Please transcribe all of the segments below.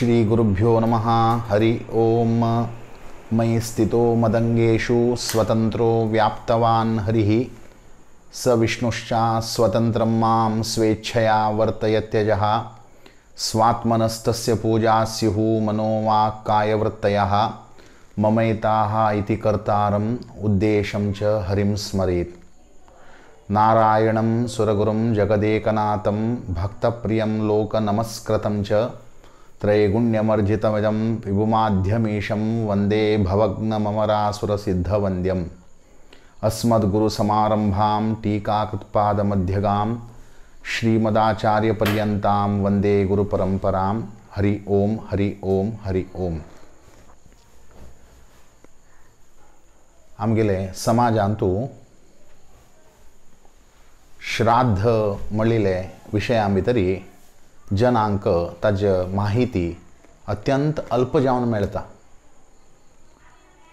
श्रीगुरुभ्यो नमः हरि ओं मयि स्थितो मदङ्गेषु स्वतन्त्रो व्याप्तवान् हरिः स विष्णुश्च स्वतन्त्रं मां स्वेच्छया स्वात्मनस्तस्य पूजा स्युः मनो वाक्कायवृत्तयः ममैताः इति कर्तारम् उद्देशं च हरिं स्मरेत् नारायणं सुरगुरुं जगदेकनाथं भक्तप्रियं लोकनमस्कृतं च त्रैगुण्यमर्जितमिदं विभुमाध्यमीशं वन्दे सिद्धवंद्यम अस्मद्गुरुसमारम्भां टीकाकृत्पादमध्यगां श्रीमदाचार्यपर्यन्तां वन्दे गुरुपरम्परां हरि ओम हरि ओम हरि ओम आमगेले समाजांतू श्राद्ध म्हणिल्ले विशया भितरी जनांक ताज माहिती अत्यंत अल्प जाऊन मिळता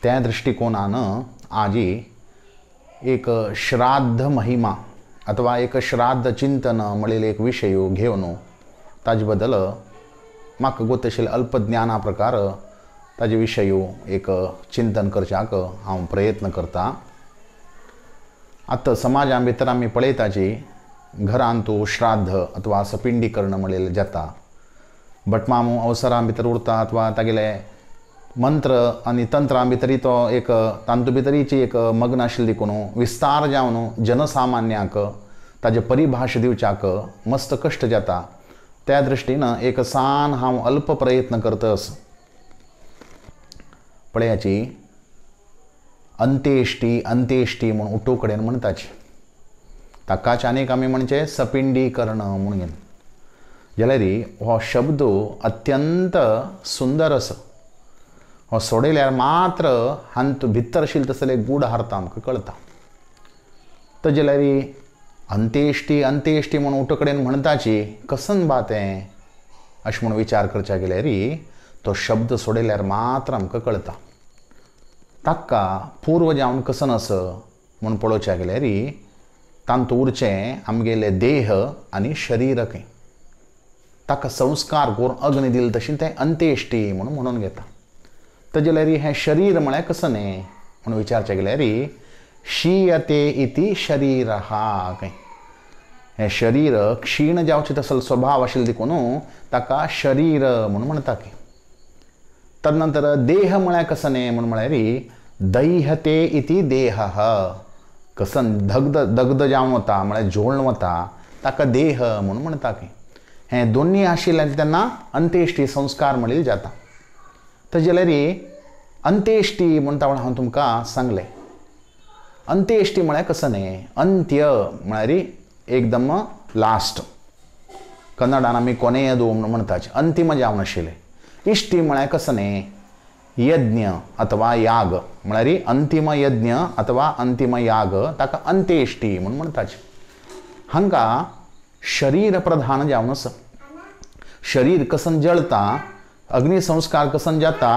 त्या दृष्टिकोनानं आजी एक श्राद्ध महिमा अथवा एक श्राद्ध चिंतन मिळेल एक विषय घेऊन ताजे बद्दल म्हाका गोतशील ज्ञाना प्रकार ताजे विषय एक चिंतन करच्याक हांव प्रयत्न करता आता समाजा भितर आम्ही पळयता जी घरांतो श्राद्ध अथवा सपिंडीकरण म्हणले जाता ಬಟ್ अवसरां भितर उरता अथवा तागेले मंत्र आणि तंत्रां भितरी तो एक तांतू भितरीची एक मग्न आशिल्ली कोणू विस्तार जावन जनसामान्याक ताजे परिभाष दिवच्याक मस्त कष्ट जाता त्या दृश्टीन एक सान हांव अल्प प्रयत्न करतस पळयाची अंत्येष्टी अंत्येष्टी म्हूण उटो कडेन म्हणताची ताकाच आनीक आमी म्हणजे सपिंडीकरण म्हणून घेन जाल्यार हो शब्द अत्यंत सुंदर असं हो सोडयल्यार मात्र हांत भितरशील तसले गूढ हारता आमकां कळटा तर जाल्यार अंत्येष्टी अंत्येष्टी म्हणून उटो कडेन म्हणटाची कसन बात हें अशें म्हूण विचार करच्या गेल्यार तो शब्द सोडयल्यार मात्र आमकां कळटा ताका पूर्व जावन कसन असं म्हूण पळोवच्या गेल्यार तांत उरचें आमगेले देह आनी शरीरकय ताका संस्कार करून अग्नी दिले तशी ते अंत्येष्टी म्हणून म्हणून घेता ताजे हे हें शरीर म्हळ्यार कसं न्ही म्हूण विचारचें गेल्यार ते इति शरीर हा कय हे शरीर क्षीण जावचें तसल स्वभाव आशिल्ले देखून ताका शरीर म्हणून म्हणटा की तदनंतर देह म्हळ्यार कसं न्ही म्हूण म्हळ्यार दैहते इति देह कसं दगध दगध जावन वता म्हळ्यार जोळण वता ताका देह म्हणून म्हणटा की हे दोन्ही आशिल्ल्यान तेन्ना अंत्येष्टी संस्कार म्हणील जाता तेजे लागीं अंत्येष्टी म्हणटा म्हण हांव तुमकां सांगलें अंत्येष्टी म्हळ्यार कसं न्हय अंत्य म्हळ्यार एकदम लास्ट कन्नडान आमी दो म्हणून म्हणटाचे अंतीम जावन आशिल्लें इश्टी म्हळ्यार कसं न्हय यज्ञ अथवा याग म्हळ्यार अंतिम यज्ञ अथवा अंतिम याग ताका अंत्येष्टी म्हणून म्हणतात हंगा शरीर प्रधान जावन आसा शरीर कसं जळता अग्निसंस्कार कसं जाता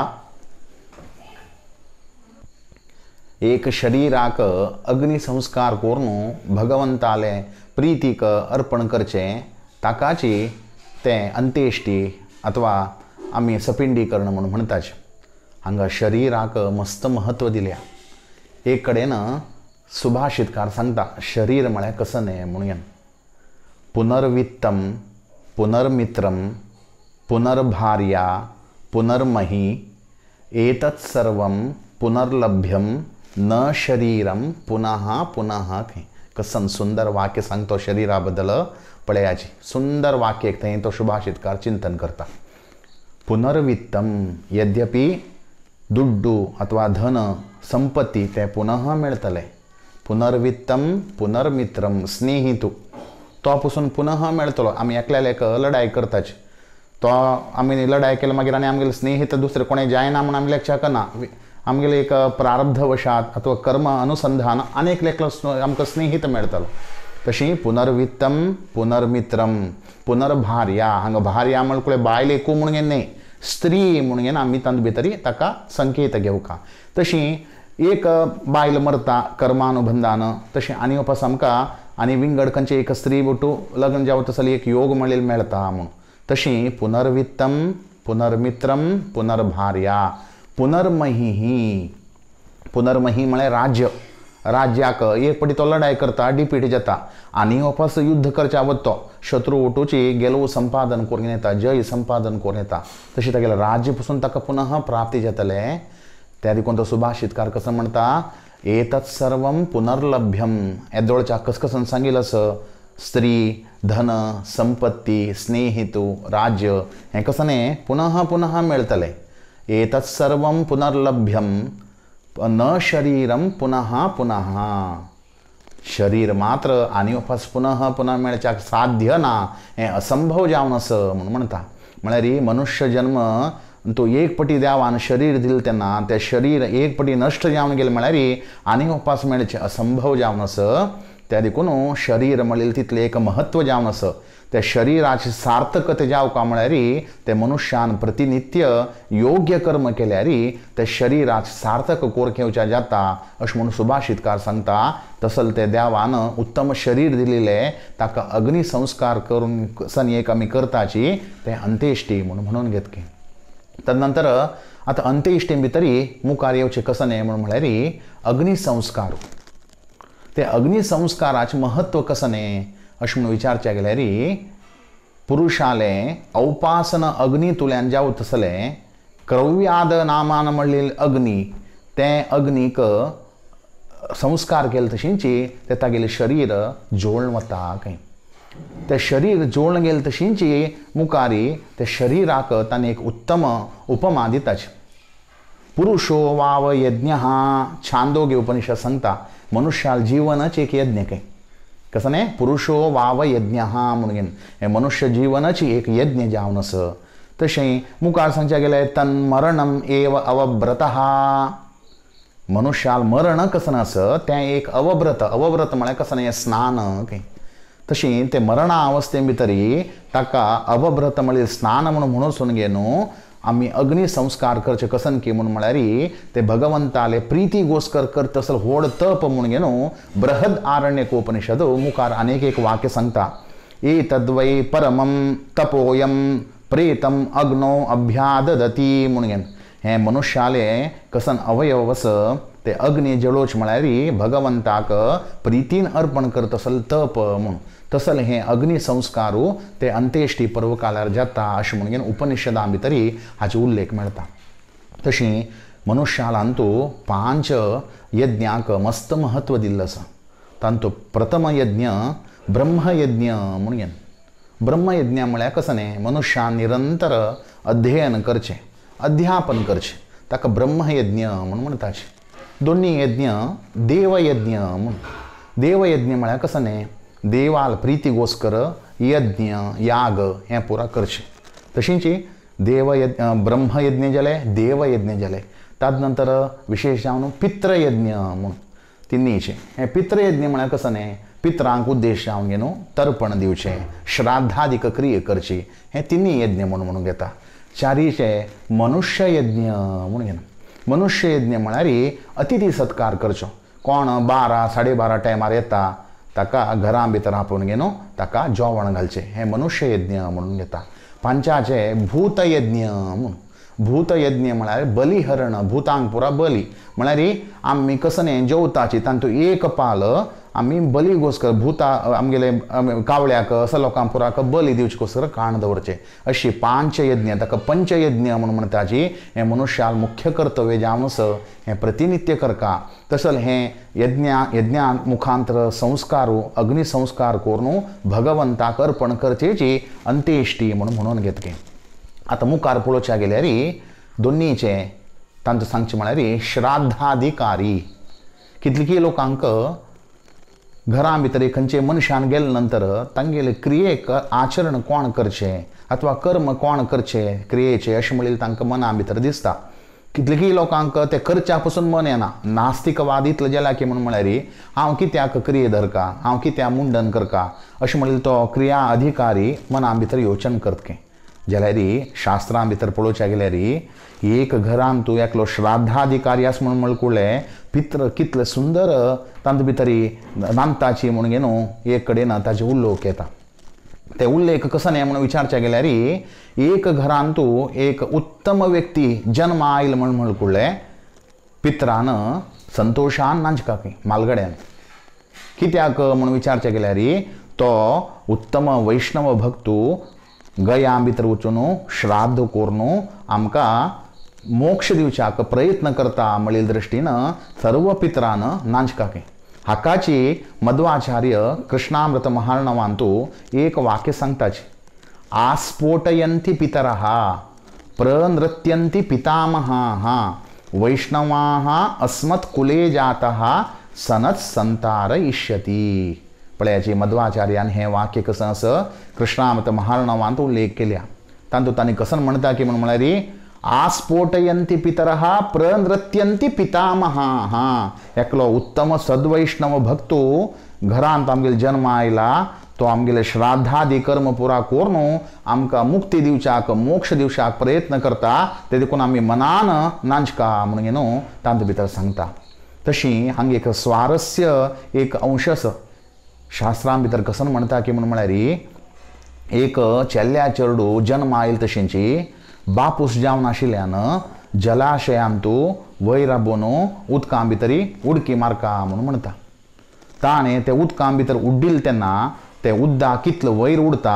एक शरीराक अग्निसंस्कार करून भगवंताले प्रीतीक अर्पण करचे ताकाची ते अंत्येष्टी अथवा आम्ही सपिंडीकरण म्हणून म्हणताचे हांगा शरीराक मस्त महत्व दिल्या एक कडेन सुभाषितकार सांगता शरीर म्हळ्यार कसं न्हय म्हणून पुनर्वित्तम पुनर्मित्रम पुनर्भार्या पुनर्मही एतत् सर्व पुनर्लभ्यम न शरीरम पुनः पुनः कसं सुंदर वाक्य सांगतो शरीराबद्दल पळयाची सुंदर वाक्य एक थंय तो सुभाषितकार चिंतन करता पुनर्वित्तम यद्यपि दुड्डू अथवा धन संपत्ती ते पुनः मिळतले पुनर्वित्तम पुनर्मित्रम स्नेहितू तो पसून पुनः मेळतलो आम्ही एकल्याला एक लढाय करताची तो आम्ही लढाय केलो मागीर आनी आमगेले स्नेहीत दुसरे कोणे जायना म्हूण आमी लेखच्या करना एक एक वशात अथवा कर्म अनुसंधान अनेक एकलो आमकां स्नेहीत मेळटलो तशी पुनर्वित्तम पुनर्मित्रम पुनर्भार्या हांगा भार्या म्हणल्यार बायले एकू म्हूण स्त्री म्हणून आमी तांदूळ भितरी ताका संकेत का तशी एक बायल मरता कर्मानुबंधान तशी आणि वपास आमकां आनी विंगड खंयचे एक स्त्री बटू लग्न जावं तसली एक योग म्हणलेल मेळता म्हणून तशी पुनर्वित्तम पुनर्मित्रम पुनर्भार्या पुनर्मही पुनर्मही म्हळ्यार राज्य राज्याक एक तो लढाय करता ಡಿಪಿಟಿ जाता आणि वापस युद्ध करच्या वतो शत्रू ओटोची गेलो संपादन करून येता जय संपादन करून येता तशी तागेले राज्य पासून ताका पुनः प्राप्ती जातले त्या देखून तो सुभाषितकार कसं म्हणता एतत् सर्व पुनर्लभ्यम कसं कसकसन असं स्त्री धन संपत्ती स्नेहितू राज्य हे कसं पुनः पुनः मिळतले एतत् सर्व पुनर्लभ्यम न शरीरम पुनः पुनः शरीर मात्र आणि वापस पुनः पुन्हा मेळच्याक साध्य ना हे असंभव जावन असं म्हणून म्हणता म्हळ्यार मनुष्य जन्म तो एक पटी आणि शरीर दिल त्यांना ते शरीर एक पटी नष्ट जावन गेले म्हळ्यार आणि वापस मेळचे असंभव जावन असं त्या देखून शरीर म्हणजे तिथले एक महत्त्व जावन असं त्या शरीराची सार्थकता जावका म्हळ्यारी त्या मनुष्यान प्रतिनित्य योग्य कर्म केल्यारी त्या शरीरात सार्थक कोरखेवच्या जाता अशें म्हणून सुभाषितकार सांगता तसल ते देवान उत्तम शरीर दिलेले ताका अग्निसंस्कार करून सन एक आमी करताची ते अंत्येष्टी म्हणून म्हणून घेतकी तदनंतर आता अंत्येष्टी भितरी मुखार कसं कसने म्हणून म्हळ्यारी अग्निसंस्कार ते अग्निसंस्काराचे महत्व कसने विचारच्या गेल्या रे पुरुषाले औपासन अग्नी तुल्यान ज्या उतसले क्रव्याद नामान म्हणलेले अग्नी ते अग्नीक संस्कार केले तशींची ते तागेले शरीर जोळण वता काय ते शरीर जोळण गेले तशींची मुखारी ते शरीराक ताणें एक उत्तम उपमा दिताच पुरुषो वाव यज्ञ हा छांदोग्य उपनिषद सांगता मनुष्याल जीवनच एक यज्ञ काय कसं नाही पुरुषो वाव यज्ञ हा म्हणून मनुष्य जीवनाची एक यज्ञ जावनस तशी मुखार सांगच्या गेले तन मरणम एव अवब्रत मनुष्याल मरण कसं नास त्या एक अवब्रत अवव्रत म्हळ्यार कसं नाही स्नान काही तशी ते मरणा अवस्थे भितरी ताका अवब्रत म्हणजे स्नान म्हणून म्हणून न्हू आमी अग्निसंस्कार करचे कसन की म्हणून म्हळ्यार ते भगवंताले प्रीती गोस्कर करत असल होड तप म्हणून घेणू बृहद आरण्यक उपनिषद मुखार अनेक एक वाक्य सांगता ए तद्वै परमम तपोयम प्रेतम अग्नो अभ्याददती म्हणून घेन हे मनुष्याले कसन अवयवस ते अग्नि जळोच म्हळ्यार भगवंताक प्रीतीन अर्पण करत असल तप म्हणून हे हे ते ते पर्व ಪರ್ವಕಾಲಾರ जाता ಅಶ್ म्हणून ಉಪನಿಷದಾಮಿ ತರಿ हाचे उल्लेख मेळटा तशी ಮನುಷ್ಯಾಲಂತೂ पांच यज्ञाक मस्त महत्व दिल्लं आसा तांतो प्रथम यज्ञ ब्रह्मयज्ञ म्हणून ब्रह्मयज्ञ म्हळ्यार कसं न्हय मनुष्यान निरंतर अध्ययन करचें अध्यापन करचें ताका ब्रह्मयज्ञ म्हणून म्हणटाचे दोन्ही यज्ञ देवयज्ञ म्हणून देवयज्ञ म्हळ्यार कसं न्हय प्रीती गोस्कर यज्ञ याग हे पुरा करचे तशींची देवयज्ञ ब्रह्मयज्ञ जाले देवयज्ञ जाले त्यानंतर नंतर विशेष जाऊन पित्रयज्ञ म्हणून तिन्हीचे हे पित्रयज्ञ म्हळ्यार कसं न्ही पित्रांक उद्देश जाऊन गे तर्पण दिवचे श्राद्धादिक क्रिये करची हे तिन्ही यज्ञ म्हणून म्हणून घेता चारीचे मनुष्ययज्ञ म्हणून घेना मनुष्ययज्ञ म्हळ्यार अतिथी सत्कार करचो कोण बारा साडे बारा टायमार येता ताका घरा भितर आपूण ताका जेवण घालचें हें मनुष्य यज्ञ म्हणून घेता पांचाचे भूतयज्ञ यज्ञ म्हणून भूत यज्ञ म्हळ्यार बलिहरण भुतांक पुरा बली म्हळ्यार आमी कसने जेवताची तातूंत एक पाल बली कावळ्याक असं लोकांक बली बली ಸಲೋಕಾಂಪುರಾಕ कर काण दवरचे अशी पांचयज्ञ ताका पंचयज्ञ म्हणून म्हणताची जी हे मनुष्याल मुख्य कर्तव्य जे हे प्रतिनित्य करका तसल हे यज्ञा यज्ञान मुखांतर संस्कारू अग्निसंस्कार करून भगवंताक अर्पण करचेची अंत्येष्टी म्हणून म्हणून घेतके आता मुखार पळोवच्या गेल्यार दोन्हीचे तांचं सांगचें म्हळ्यार श्राद्धाधिकारी कितलीकी लोकांक घरा भितर खंयचे मनशान गेले नंतर तांगेले क्रियेक आचरण कोण करचे अथवा कर्म कोण करचे क्रियेचे अशें म्हणलें तांकां मना भितर दिसता कितलेकी लोकांक ते करच्या पसून मन येना नास्तिकवाद इतलो गेला की म्हण म्हळ्यार हांव कित्याक क्रिये धरका हांव कित्याक मुंडन करका अशें म्हणलें तो क्रिया अधिकारी मना भितर येवचन करतके जाल्यार शास्त्रां भितर पळोवच्या गेल्यार एक घरांत तूं एकलो श्राद्धाधिकारी आसा म्हणून म्हणलें पित्र कितले सुंदर तंत भितरी नांदताची म्हणून घेनू एक कडेन ताचे उल्लेख येता ते उल्लेख कसं नाही म्हणून गेल्या रे एक घरांतू एक उत्तम व्यक्ती जन्म आयल म्हण कुडले पित्रान संतोशान नांचकाक मालगड्यान कित्याक म्हणून गेल्या रे तो उत्तम वैष्णव भक्तू गया भितर वचून श्राद्ध कोरनू आमकां मोक्ष ದಿವಚಾಕ प्रयत्न करता मळील दृष्टीनं सर्व पित्रानं नांचकाके हाकाची मध्वाचार्य कृष्णामृत महार्णवांतो एक वाक्य सांगताचे आस्फोटयंती पितरः प्रनृत्यंती पितामहाः वैष्णवाः कुले जातः सनत संतार इष्यती पळयाचे मध्वाचार्यान हे वाक्य कसं असं कृष्णामृत महार्णवान उल्लेख केल्या तांतू तांणी कसं म्हणता की म्हणून म्हणाली प्र ಪಿತರಃ पितामह हा एकलो उत्तम सद्वैष्णव भक्तो घरांत आमगेलो जन्म आयला तो आमगेले श्राद्धादी कर्म पुरा कोरणू आमकां मुक्ती दिवच्याक मोक्ष दिवच्याक प्रयत्न करता ते देखून आम्ही मनान नांचका म्हणून न्हू तांत भितर सांगता तशी हांगा एक स्वारस्य एक अंश आसा शास्त्रां भितर कसन म्हणता की म्हण म्हळ्यार एक चेल्या चेडू जन्म आयल तशेंची बापूस బాపుస్జామునశిలాను ಜಲಾಶಯಾಂತು उदकां ಉದಕಾಂಬಿತರಿ उडकी मारका म्हणून म्हणता ताणे ते उदकां भितर उड्डील तेन्ना ते उद्दा कितलं वयर उडता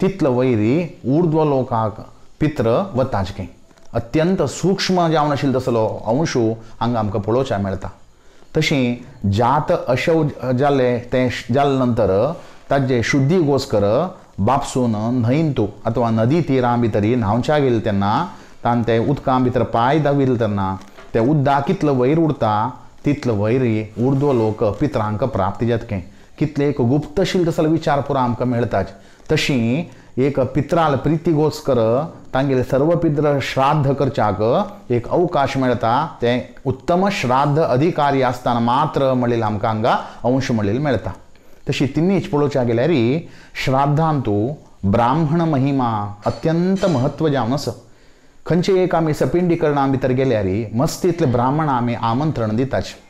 तितलं वैरी उर्ध्व लोकांक पित्र व ताजकें अत्यंत सूक्ष्म जावन आशिल्लो तसलो अंशू हांगा आमकां पळोवच्या मेळटा तशी जात अशौ जाले ते जाल्ले नंतर ताजे शुद्धी गोस्कर बापसून ನ್ಹೈಂತು अथवा नदी तिरां भितर न्हांवच्या गेले तेन्ना तान ते उदकां भितर पांय दाविल तेन्ना ते उदक कितलो वयर उरता तितलो वयर उर्दो लोक पित्रांक प्राप्त जातके कितले एक गुप्तशील तसलो विचार पुरो आमकां मेळटाच तशी एक पित्राल प्रिती तांगेले सर्व पित्र श्राद्ध करच्याक एक अवकाश मेळटा ते उत्तम श्राद्ध अधिकारी आसतना मात्र म्हणलेलं आमकां हांगा अंश म्हणलेलो मेळटा तशी तिन्ही इचपळोच्या गेल्यारी श्राद्धांतू ब्राह्मण महिमा अत्यंत म्हत्व असं खंचे एक आम्ही सपिंडीकरणा भितर गेल्यारी मस्तीतले ब्राह्मण आम्ही आमंत्रण दिताचे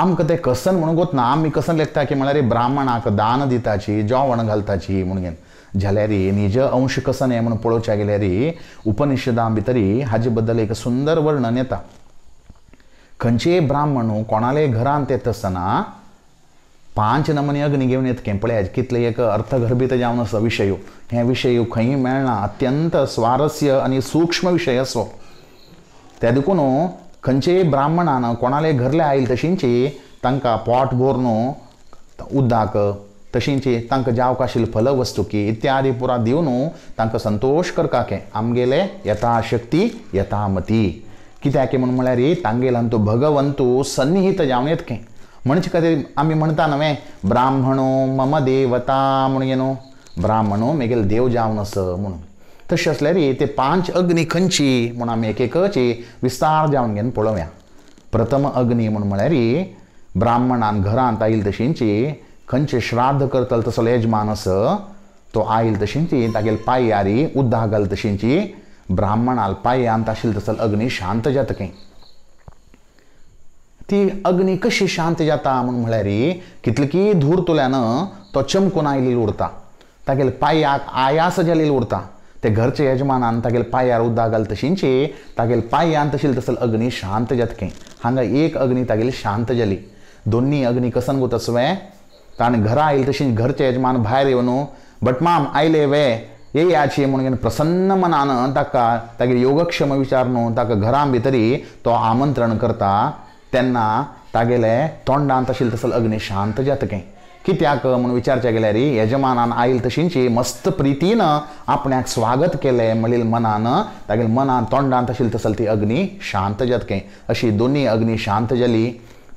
आमकां तें कसन म्हणून गोत ना आमी कसन लेखता की म्हळ्यार ब्राह्मणाक दान दिताची जेवण घालताची म्हणून जाल्यारी निज अंश कसन हें म्हणून पळोवच्या गेल्यारी उपनिशदां भितरी हाजे बद्दल एक सुंदर वर्णन येता खंयचेय ब्राह्मण कोणाले घरांत येत आसतना घेऊन येत અગ્નિગેવની કેમ્પળ્યા कितले एक अर्थगर्भित जावन જાવન विषय ह्या विषय ખઈ मेळना अत्यंत स्वारस्य आणि सूक्ष्म विषय असो त्या देखून खंचे ब्राह्मणान कोणाले घरले आय तशींची तांकां पोट न्हू उदक तशींची तांकां जावक काशील फल वस्तुकी इत्यादी पुरा दिवन तांकां संतोष करकाकें आमगेले यथाशक्ती यथामती कित्याक म्हण म्हळ्यार तांगेल्यान भगवंतू सन्निहित जावन के म्हणजे कधी आम्ही म्हणता नव्हे ब्राह्मणो मम देवता म्हणून येणो ब्राह्मणो मेगेल देव जावन अस म्हणून तशें रे ते पांच अग्नी खंयची म्हूण एक एकेकची विस्तार जावन घेऊन पळोवया प्रथम अग्नी म्हूण म्हळ्यार ब्राह्मणान घरांत आईल तशींची खंचे श्राद्ध करतल तसलो यजमान अस तो आयल तशींची तागेल पायारी उद्दा घाल तशींची ब्राह्मणाल पायांत ताशिल तसल अग्नी शांत जातके ती अग्नी कशी शांत जाता म्हूण कितली की धूर तुल्यानं तो चमकून आयलेला उरता तागेले पायाक आयास जालेल उरता ते घरचे यजमानान तागेले पांयार उदक घाल तशींचे तागेले पायान तशील तसल अग्नी शांत जातके हांगा एक अग्नी तागेली शांत जाली दोन्ही अग्नी कसन गो तसवे ताणें घरा आयल तशी घरचे यजमान भायर येवन बट माम आयले वे ये याची म्हणून प्रसन्न मनान ताका तागेली योगक्षम विचार न्हू ताका घरां भितरी तो आमंत्रण करता त्यांना तागेले तोंडान असेल तसल अग्नी शांत जातकें कित्याक म्हणून विचारच्या गेल्या रे यजमानान आयल तशींची मस्त प्रितीन आपण्याक स्वागत केलें म्हणील मनान तागेले मनान तोंडांत असेल तसल ती अग्नी शांत जातकें अशी दोन्ही अग्नी शांत जाली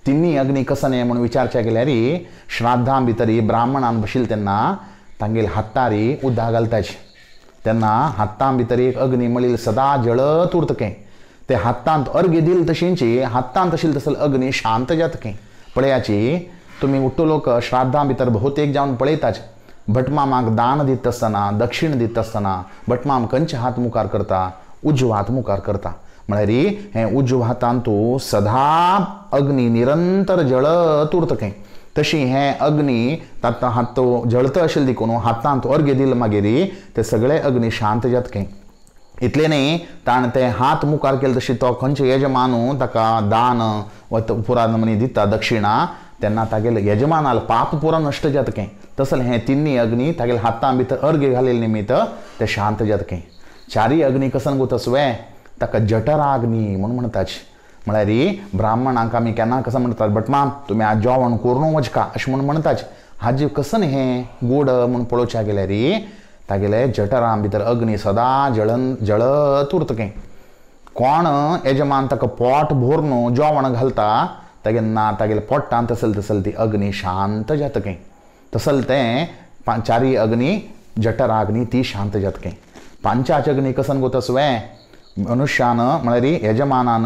तिन्नी अग्नी कसं न्हय म्हणून विचारचें गेल्या रे श्राद्धां भितरी ब्राह्मणान बशील त्यांना तांगेल हातारी उदक घालताची तेन्ना हातां भितर एक अग्नी म्हणील सदा जळत उरतकें ते हातांत अर्घ्य दिल तशींची हातांत तशील तसल अग्नी शांत जातके पळयाची तुम्ही उठ्ठो लोक श्राद्धा भितर भोवतेक जाऊन पळयताच भटमामाक दान दित आसतना दक्षिण दित आसतना भटमाम कंच हात मुखार करता उज्ज्व हात मुखार करता म्हळ्यार हे उजव हातान तूं सदां अग्नी निरंतर जळत उरतकें तशी हे अग्नी तात हात जळत आशिल्ली देखून हातांत अर्घ्य दिल मागीर ते सगळे अग्नी शांत जातकें हात मुखार केले तशी तो खंयचे यजमानू ताका दान व पुरा मनी दिता दक्षिणा तेन्ना तागेले यजमानाल पाप पुरा नष्ट जातके तसलें हे तिन्नी अग्नी तागेले हातां भितर अर्घ्य घालेले निमित्त ते शांत जातके चारी अग्नी कसन गो वे ताका जठरा अग्नी म्हूण म्हणटाच म्हळ्यार ब्राह्मणांक आमी केन्ना कसं म्हणटात बट तुमी आज जेवण करून वचका अशें म्हूण म्हणटाच हाजे कसन हे गोड म्हूण पळोवच्या गेल्यार तागेले जठरां भितर अग्नी सदां जळन जळत उरतकें कोण यजमान ताका पोट भोर न्हू जेवण घालता तागे ना तागेले पोट्टान तसल तसल ती अग्नी शांत जातकें तसल तें चारी अग्नी जठरा अग्नी ती शांत जातकें पांचाच अग्नी कसन गो सुवें मनुष्यान म्हळ्यार यजमानान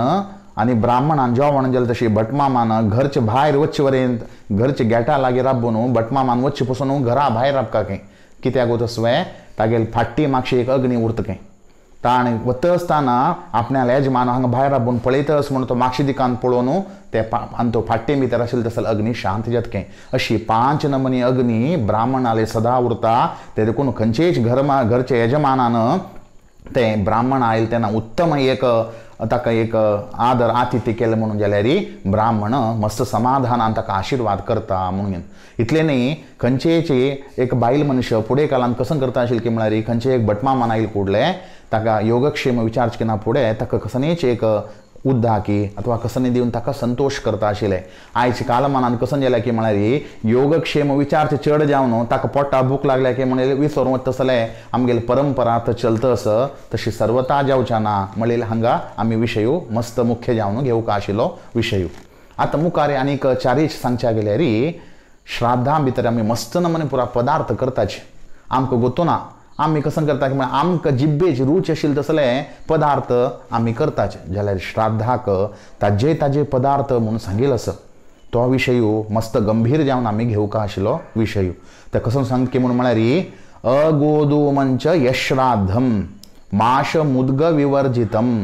आनी ब्राह्मणान जेवण जेल तशी भटमामान घरचे भायर वच्चे वरेन घरचे गेटा लागीं राबून भटमामान वच्चे पसून घरा भायर राबकाकें कित्याक वसवें तागेल फाटी मागशी एक अग्नी उरतकें ताणें वत आसतना आपणाल येजमान हांगा भायर राबून पळयतस म्हणून तो मागशी दिकान पळोवन ते आनी तो फाटी भितर आशिल्लो तसलो अग्नी शांत जातके अशी पांच नमनी अग्नी आले सदां उरता ते देखून खंयचेच घरमा घरच्या यजमानान ते ब्राह्मण आयल तेन्ना उत्तम एक ತಕ್ಕ एक आदर आतिथ्य केलं म्हणून गेल्या री ब्राह्मण मस्त समाधान आणि ताका आशीर्वाद करता म्हणून इतले नाही खंचेचे एक बाईल मनुष्य पुढे कालान कसं करता असेल की म्हळ्यार खंचे एक बटमा मनाईल कुडले ताका योगक्षेम विचारचे ना पुढे ताका कसनेच एक अथवा कसं संतोष करता आशिले ಕಸನ್ನಿದಿಯುವಂಥ कालमानान कसं ಆಯ್ಚಿ की ಕಸಂಜಲಾಕಿ योगक्षेम विचार ते ಚड जावन ताका पोटा भूक लागल्या की म्हणले विसरू तसले आमगेली परंपरा तर अस तशी सर्वता जावच्या ना हंगा हांगा आमी विशयू मस्त मुख्य घेऊ का आशिल्लो विशयू आतां मुखार आनीक चारी सांगच्या गेल्यारी श्राद्धा भितर आमी मस्त नमने पुरा पदार्थ करताचे आमक गोतो ना आम्ही कसं करता की आमक जिब्बेच रुच असेल तसले पदार्थ आम्ही करताच जाल्यार श्राद्धाक ताजे ताजे पदार्थ म्हणून सांगील असं तो विषय मस्त गंभीर आम्ही आमी का आशिल्लो विषय तर कसं सांगता की म्हणून म्हळ्यार अगोदोमंच यश्राद्धम माश मुद्ग विवर्जितम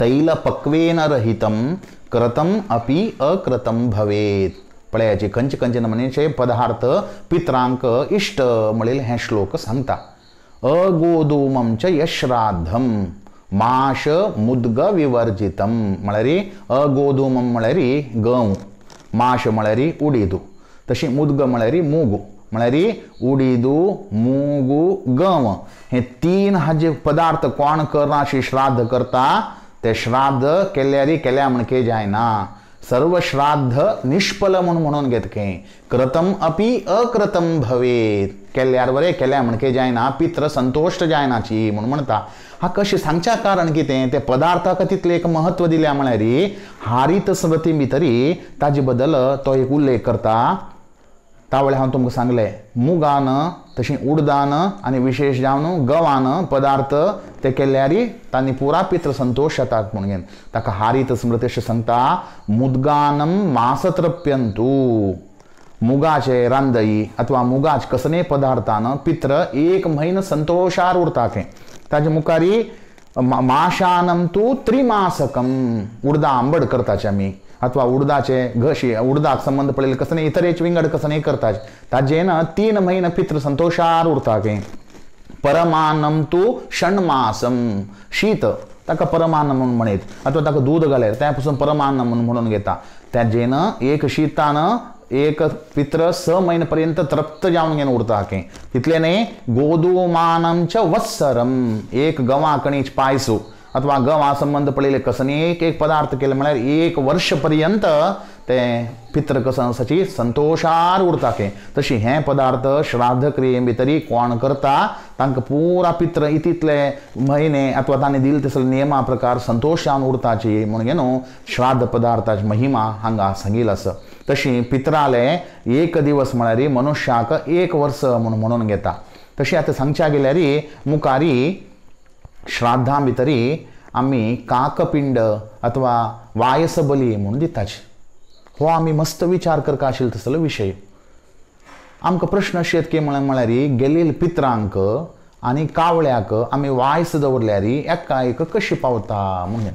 तैल पक्वेन रहितम क्रतम अपि अक्रतम भवेत पळयाचे कंच कंचन म्हणजे पदार्थ पित्रांक इष्ट म्हणेल हे श्लोक सांगता अ च यश्राद्धम माश मुद्ग विवर्जितम म्होधूम मळरी गव माश मळरी उडीदू तशी मुदग मूगु मूगू उडीदु मूगू गंव हे तीन जे पदार्थ कोण करणार श्राद्ध करता ते श्राद्ध केल्यारी केल्या म्हणके जायना सर्व श्राद्ध निष्पलम म्हणून घेत घेतके क्रतम अपि अक्रतम भवेत केल्यार बरे केल्या म्हणके जायना पित्र संतोष्ट जायनाची म्हणून म्हणता हा कशें सांगच्या कारण की ते पदार्थ तितलें एक महत्व दिल्या म्हळ्यार हारीत स्मृती तरी ताजे बद्दल तो एक उल्लेख करता त्यावेळे हा तुमकां सांगले मुगान तशी उडदान आणि विशेष जावन गवान पदार्थ ते केल्यारी तांणी पुरा पित्र संतोष येतात म्हणून ताका हारीत स्मृती अशें सांगता मुदगानम मासत्रप्यंतू मुगाचे रांदई अथवा मुगाचे कसले पदार्थान पित्र एक म्हयन संतोषार उरता ते ताजे मुखारी माशानम तू त्रिमासकम उडदा आंबड करताचे आमी अथवा उडदाचे घशी उडदाक संबंध पडेल कसं नाही इतर कसं नाही ना तीन पित्र संतोषार परमानम तू षणमासम शीत ताका परमान म्हणून म्हणत अथवा ताका दूध घालेल त्यापासून परमान म्हणून म्हणून घेता त्याचे एक शीतान एक पित्र स महिन्यापर्यंत तृप्त जाऊन के तिथले नाही गोदोमानम वत्सरम एक गवाकणीच कणीच पायसो अथवा वा संबंध पडलेले कसं एक एक पदार्थ केले म्हणजे एक वर्ष पर्यंत ते पित्र सची संतोषार के तशी हे पदार्थ श्राद्ध क्रिये भितरी कोण करता तांकां पुरा पित्र इतितले म्हयने अथवा तांणी दिले तसले नियमा प्रकार संतोषान उरताची म्हणून न्हू श्राद्ध पदार्थाची महिमा हांगा सांगील अस तशी पित्राले एक दिवस म्हळ्यार मनुष्याक एक वर्ष म्हणून म्हणून घेता तशी आतां सांगच्या गेल्यारी मुखारी ಶ್ರಾದ್ದಾಂಬಿತರಿ आम्ही काकपिंड अथवा वायस बली म्हणून दिताचे हो आम्ही मस्त विचार करता काशील तसलो विषय आमकां प्रश्न शेतके की म्हळ्यार गेलील पित्रांक आणि कावळ्याक आम्ही वायस दवरल्यार एकाएक कशी पावता म्हणून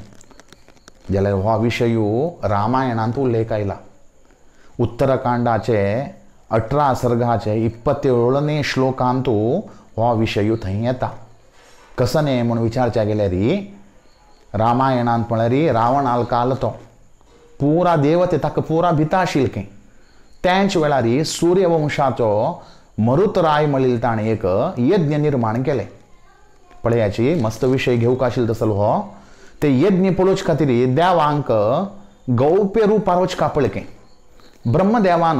जाल्यार हो विषय रामायणांत उल्लेख आयला उत्तरकांडाचे अठरा सर्गाचे इप्पत्तेळने श्लोकांतू हो विषय थंय येता म्हणून विचारच्या ಮುಣ ವಿಚಾರಚಾಗಿಲ್ಲರಿ ರಾಮಾಯಣ ಅಂತ रावण आलकाल ಅಲ್ಲಿ पुरा देवते ದೇವತೆ पुरा ಪೂರಾ ಭಿತಾಶಿಲ್ಕೆ त्यांच वेळारी मरुत मरुतराय मळील ताणें एक यज्ञ निर्माण केले पळयाची मस्त विषय घेऊ काशील तसल हो ते यज्ञ पळोवचे खातीर देवांक गौप्य रूप के ब्रह्मदेवान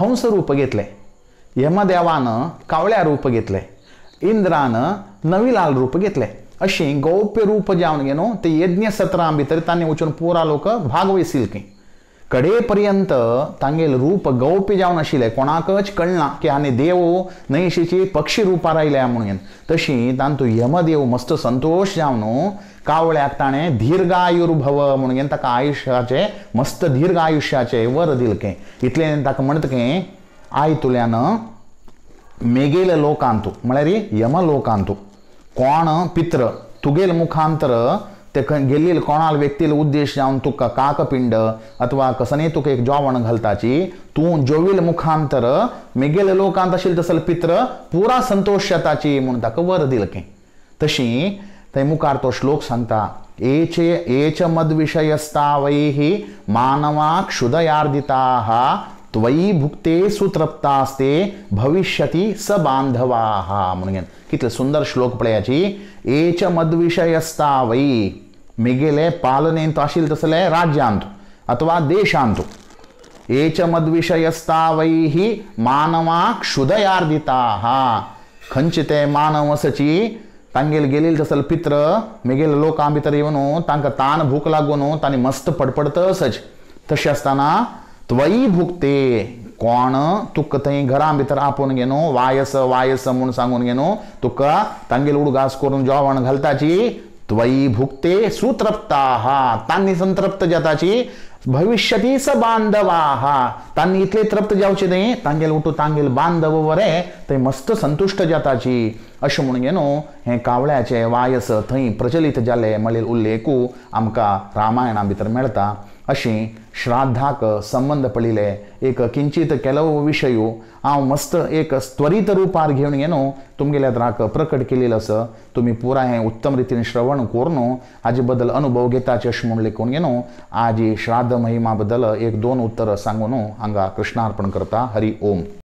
हंस रूप घेतलें यमदेवान कावळ्या रूप घेतले इंद्रानं नवीलाल रूप घेतले अशी गौप्य रूप जेवण ते यज्ञ सत्रा भीतर तांनी वचून पुरा लोक भागवयसील की कडेपर्यंत तांगेल रूप गौप्य जावन आशिल्लें कोणाकच कळना की आणि देव न्हंयशीची पक्षी रुपार आयल्या म्हणून तशी तांतू यमदेव मस्त संतोष जावन कावळ्याक ताणें दीर्घायुर्भव म्हणून ताका आयुष्याचे मस्त दीर्घ आयुष्याचे वर दिलके इतलें ताका म्हणटकें आय तुल्यान लोकांतु म्हणजे रे यम लोकांतू कोण पित्र तुगेल मुखांतर ते गेलील कोणाल व्यक्तीला उद्देश जावन तुका काकपिंड अथवा कसने तुका एक जेवण घालताची तू जोविल मुखांतर मेगेल लोकांत असेल तसल पित्र पुरा संतोषताची म्हणून ताका वर के तशी ते मुखार तो श्लोक सांगता एचे एच वैही मानवा क्षुदयार्दिताः त्वयी भुक्ते सुतृप्तास्ते भविष्यती स बांधवाहा म्हणून सुंदर श्लोक पळयाची एच मद्विषयस्ता वै मिगेले पालनेंत आशिल तसले राज्यांत अथवा देशांत एच मद्विषयस्ता वै मानवा क्षुदयार्दिता खंचते मानव मानवसची तांगेल गेलील तसल पित्र मिगेल लोकां भितर येवन तांकां तान भूक लागून तांणी मस्त सच तशें आसतना त्वयी भुक्ते कोण तुक थंय घरा भितर आपोवन घेनू वायस वायस म्हूण सांगून घेनू तुका तांगेल उडगास करून जेवण घालताची त्वयी भुक्ते हा तांनी संतृप्त जाताची भविष्यती स हा तांनी इतले तृप्त जावचे नाही तांगेल उठू तांगेल बांधव वरे थंय मस्त संतुष्ट जाताची अशें म्हणून घेनू हे कावळ्याचे वायस थंय प्रचलित जाले म्हणजे उल्लेखू आमकां रामायणा भितर मेळटा अशी श्राद्धाक संबंध पडिले एक किंचित केलव विषयू हा मस्त एक त्वरित रूपार घेऊन येणं तुमगेल्या द्राक प्रकट केलेलं असं तुम्ही पुरा हे उत्तम रीतीने श्रवण कोरणं हाजे बद्दल अनुभव घेता अशें म्हूण लेखून घेणं आजी श्राद्ध महिमा बद्दल एक दोन उत्तर सांगून हांगा कृष्णार्पण करता हरी ओम